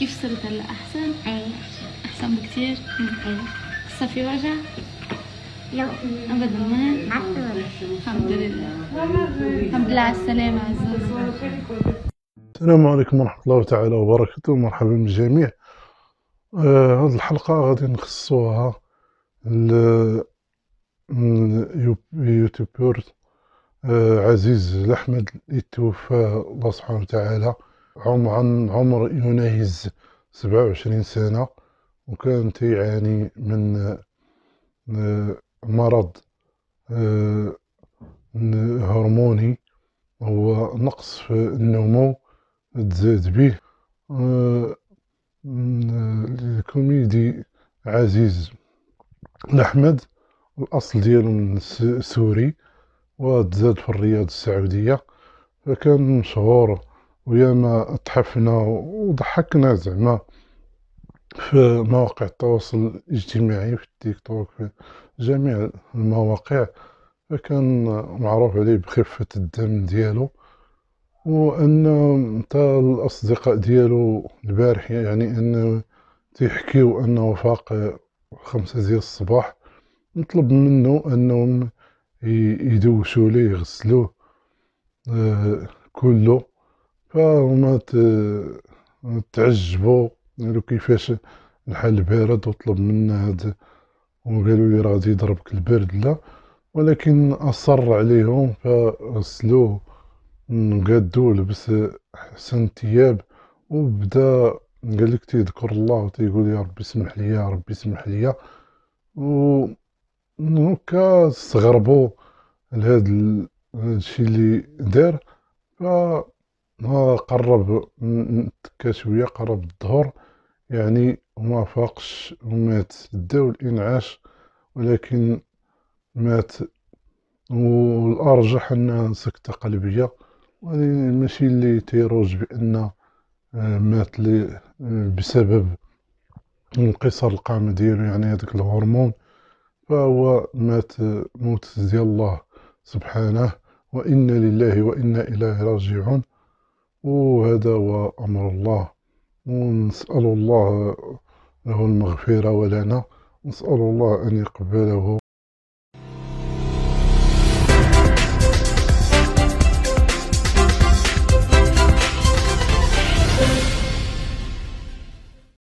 كيف صرت هلا احسن احسن بكتير قصه في وجع لا ابدا ما الحمد لله الحمد لله على السلامه عزوز السلام عليكم ورحمة الله تعالى وبركاته مرحبا بالجميع آه الحلقة غادي نخصوها ل يوتيوبر آه عزيز الأحمد اللي توفى الله سبحانه وتعالى عن عمر يناهز سبعة وعشرين سنة وكان تيعاني من آه، مرض آه، هرموني هو نقص في النمو تزاد به الكوميدي آه، عزيز الأحمد الأصل ديالو من سوري وتزاد في الرياض السعودية فكان مشهور وياما تحفنا وضحكنا زعما في مواقع التواصل الاجتماعي في التيك توك في جميع المواقع فكان معروف عليه بخفة الدم ديالو وان تا الاصدقاء ديالو البارح يعني ان تيحكيو انه فاق خمسة ديال الصباح نطلب منه انهم يدوشوا ليه يغسلوه آه، كله فهما تعجبوا قالوا كيفاش الحال بارد وطلب منا هاد وقالوا لي راه غادي يضربك البرد لا ولكن اصر عليهم فغسلوه قادو لبس احسن الثياب وبدا قال لك تيذكر الله وتيقول يا ربي اسمح لي يا ربي اسمح لي و هكا استغربوا لهذا الشيء اللي دار ف قرب نتكا شويه قرب الظهر يعني وما فاقش ومات داو الانعاش ولكن مات والارجح انها سكته قلبيه ماشي اللي تيروج بان آه، مات لي آه، بسبب انقصار القامة ديالو يعني هذاك الهرمون فهو مات آه، موت ديال الله سبحانه وإنا لله وإنا إليه راجعون وهذا هو أمر الله ونسأل الله له المغفرة ولنا نسأل الله أن يقبله